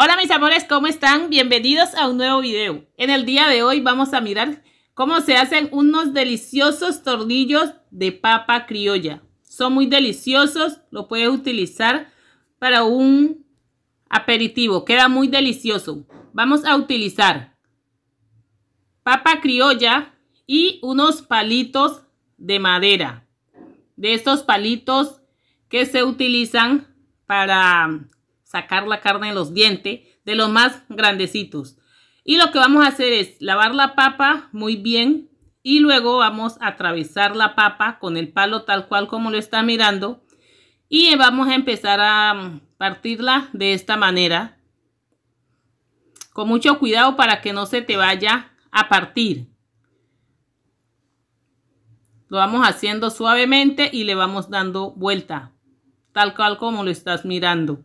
Hola mis amores, ¿cómo están? Bienvenidos a un nuevo video. En el día de hoy vamos a mirar cómo se hacen unos deliciosos tornillos de papa criolla. Son muy deliciosos, lo puedes utilizar para un aperitivo, queda muy delicioso. Vamos a utilizar papa criolla y unos palitos de madera. De estos palitos que se utilizan para sacar la carne de los dientes, de los más grandecitos. Y lo que vamos a hacer es lavar la papa muy bien y luego vamos a atravesar la papa con el palo tal cual como lo está mirando. Y vamos a empezar a mm, partirla de esta manera. Con mucho cuidado para que no se te vaya a partir. Lo vamos haciendo suavemente y le vamos dando vuelta. Tal cual como lo estás mirando.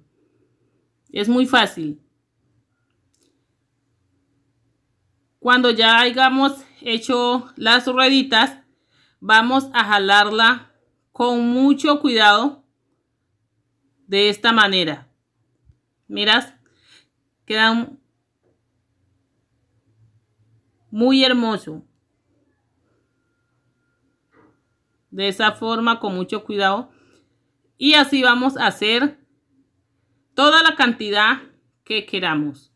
Es muy fácil. Cuando ya hayamos hecho las rueditas, vamos a jalarla con mucho cuidado de esta manera. Miras, quedan muy hermoso. De esa forma, con mucho cuidado. Y así vamos a hacer toda la cantidad que queramos.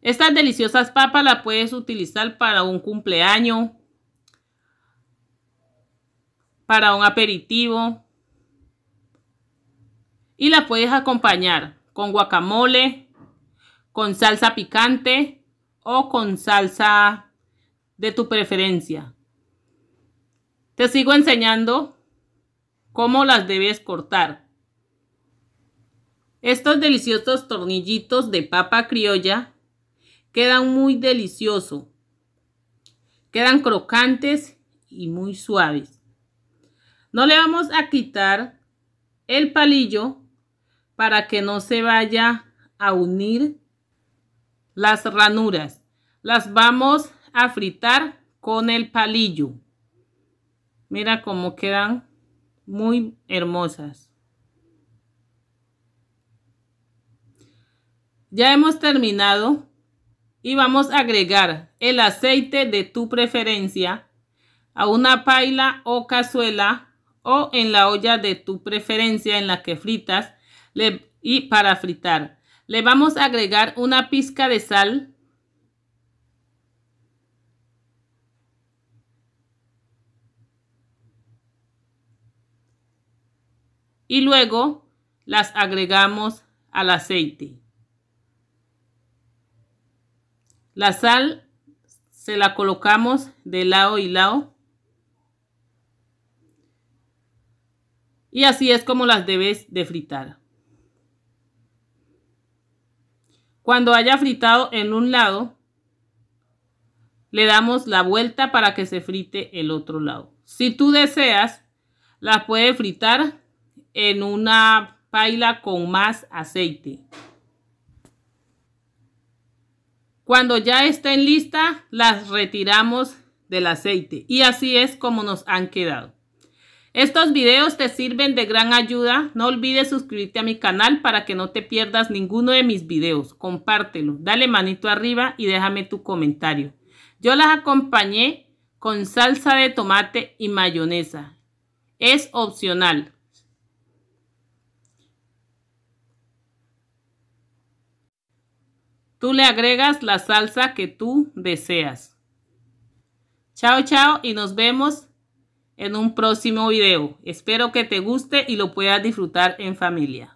Estas deliciosas papas las puedes utilizar para un cumpleaños, para un aperitivo y las puedes acompañar con guacamole, con salsa picante o con salsa de tu preferencia. Te sigo enseñando cómo las debes cortar. Estos deliciosos tornillitos de papa criolla quedan muy deliciosos. Quedan crocantes y muy suaves. No le vamos a quitar el palillo para que no se vaya a unir las ranuras. Las vamos a fritar con el palillo. Mira cómo quedan muy hermosas. Ya hemos terminado y vamos a agregar el aceite de tu preferencia a una paila o cazuela o en la olla de tu preferencia en la que fritas y para fritar. Le vamos a agregar una pizca de sal. Y luego las agregamos al aceite. La sal se la colocamos de lado y lado. Y así es como las debes de fritar. Cuando haya fritado en un lado, le damos la vuelta para que se frite el otro lado. Si tú deseas, las puedes fritar en una paila con más aceite. Cuando ya estén listas, las retiramos del aceite y así es como nos han quedado. Estos videos te sirven de gran ayuda. No olvides suscribirte a mi canal para que no te pierdas ninguno de mis videos. Compártelo, dale manito arriba y déjame tu comentario. Yo las acompañé con salsa de tomate y mayonesa. Es opcional. Tú le agregas la salsa que tú deseas. Chao, chao y nos vemos en un próximo video. Espero que te guste y lo puedas disfrutar en familia.